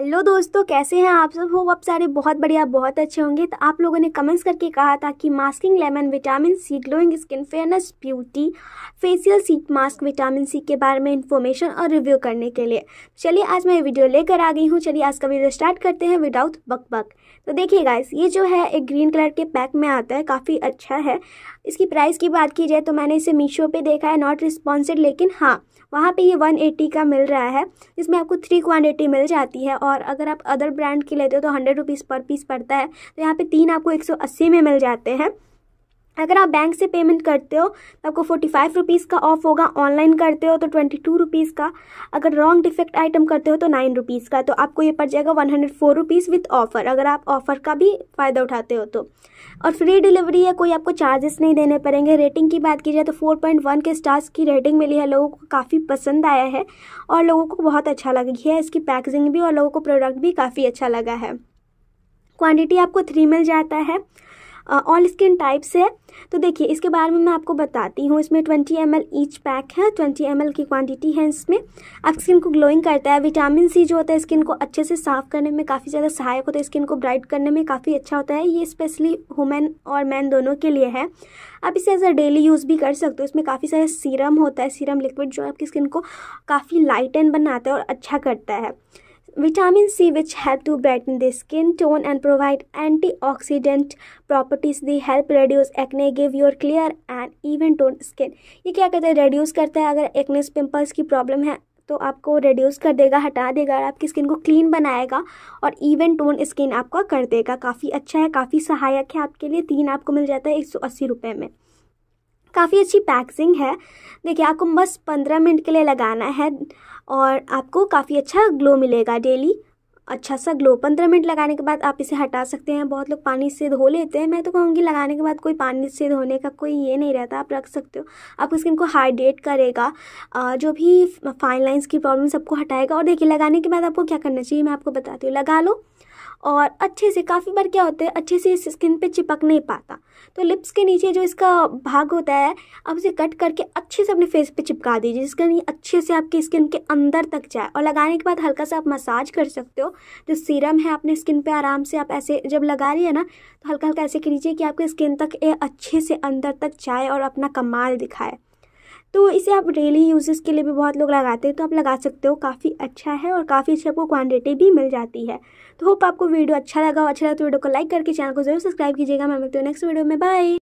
hello दोस्तों कैसे हैं आप सब हो आप सारे बहुत बढ़िया बहुत अच्छे होंगे तो आप लोगों ने कमेंट्स करके कहा था कि masking lemon vitamin C glowing skin fairness beauty facial sheet mask vitamin C के बारे में इन्फॉर्मेशन और रिव्यू करने के लिए चलिए आज मैं वीडियो लेकर आ गई हूँ चलिए आज का वीडियो स्टार्ट करते हैं विदाउट बक बक तो देखिए गाइस ये जो है एक ग्रीन कलर के पैक में आता है काफ़ी अच्छा है इसकी प्राइस की बात की जाए तो मैंने इसे मीशो पर देखा है नॉट रिस्पॉन्सिड लेकिन हाँ वहाँ पर ये वन का मिल रहा है इसमें आपको थ्री क्वान्टिटी मिल जाती है और और अगर आप अदर ब्रांड की लेते हो तो हंड्रेड रुपीज़ पर पीस पड़ता है तो यहाँ पे तीन आपको एक सौ अस्सी में मिल जाते हैं अगर आप बैंक से पेमेंट करते हो तो आपको फोर्टी फाइव रुपीज़ का ऑफ होगा ऑनलाइन करते हो तो ट्वेंटी टू रुपीज़ का अगर रॉन्ग डिफेक्ट आइटम करते हो तो नाइन रुपीज़ का तो आपको ये पड़ जाएगा one hundred four rupees with offer अगर आप ऑफ़र का भी फ़ायदा उठाते हो तो और फ्री डिलीवरी है कोई आपको चार्जेस नहीं देने पड़ेंगे रेटिंग की बात की जाए तो फोर पॉइंट वन के स्टार्स की रेटिंग मिली है लोगों को काफ़ी पसंद आया है और लोगों को बहुत अच्छा गया है इसकी पैकेजिंग भी और लोगों को प्रोडक्ट भी काफ़ी अच्छा लगा है क्वान्टिटी आपको थ्री मिल जाता है ऑल स्किन टाइप्स है तो देखिए इसके बारे में मैं आपको बताती हूँ इसमें 20 एम एल ईच पैक है 20 एम एल की क्वांटिटी है इसमें आप स्किन को ग्लोइंग करता है विटामिन सी जो होता है स्किन को अच्छे से साफ करने में काफ़ी ज़्यादा सहायक होता है स्किन को ब्राइट करने में काफ़ी अच्छा होता है ये स्पेशली वुमेन और मैन दोनों के लिए है आप इसे एज अ डेली यूज़ भी कर सकते हो इसमें काफ़ी सारा सीरम होता है सीरम लिक्विड जो आपकी स्किन को काफ़ी लाइटन बनाता है और अच्छा करता है Vitamin C which help to brighten the skin tone and provide antioxidant properties they help reduce acne give your clear and even toned skin ये क्या करता है reduce करता है अगर acne pimples की problem है तो आपको रिड्यूस कर देगा हटा देगा और आपकी स्किन को क्लीन बनाएगा और इवन टोन स्किन आपका कर देगा काफ़ी अच्छा है काफ़ी सहायक है आपके लिए तीन आपको मिल जाता है एक सौ अस्सी रुपये में काफ़ी अच्छी पैकेजिंग है देखिए आपको बस पंद्रह मिनट के लिए लगाना है और आपको काफ़ी अच्छा ग्लो मिलेगा डेली अच्छा सा ग्लो पंद्रह मिनट लगाने के बाद आप इसे हटा सकते हैं बहुत लोग पानी से धो लेते हैं मैं तो कहूँगी लगाने के बाद कोई पानी से धोने का कोई ये नहीं रहता आप रख सकते हो आपको स्किन को हाइड्रेट करेगा जो भी फाइन लाइन्स की प्रॉब्लम सबको हटाएगा और देखिए लगाने के बाद आपको क्या करना चाहिए मैं आपको बताती हूँ लगा लो और अच्छे से काफ़ी बार क्या होता है अच्छे से इस स्किन पे चिपक नहीं पाता तो लिप्स के नीचे जो इसका भाग होता है आप उसे कट करके अच्छे से अपने फेस पे चिपका दीजिए जिसका नहीं अच्छे से आपकी स्किन के अंदर तक जाए और लगाने के बाद हल्का सा आप मसाज कर सकते हो जो सीरम है अपने स्किन पे आराम से आप ऐसे जब लगा रही है ना तो हल्का हल्का ऐसे कीजिए कि आपकी स्किन तक ये अच्छे से अंदर तक जाए और अपना कमाल दिखाए तो इसे आप डेली यूजेस के लिए भी बहुत लोग लगाते हैं तो आप लगा सकते हो काफ़ी अच्छा है और काफ़ी अच्छी आपको क्वान्टिटी भी मिल जाती है तो होप आपको वीडियो अच्छा लगा हो अच्छा लगा तो वीडियो को लाइक करके चैनल को जरूर सब्सक्राइब कीजिएगा मैं मिलती हूँ नेक्स्ट वीडियो में बाय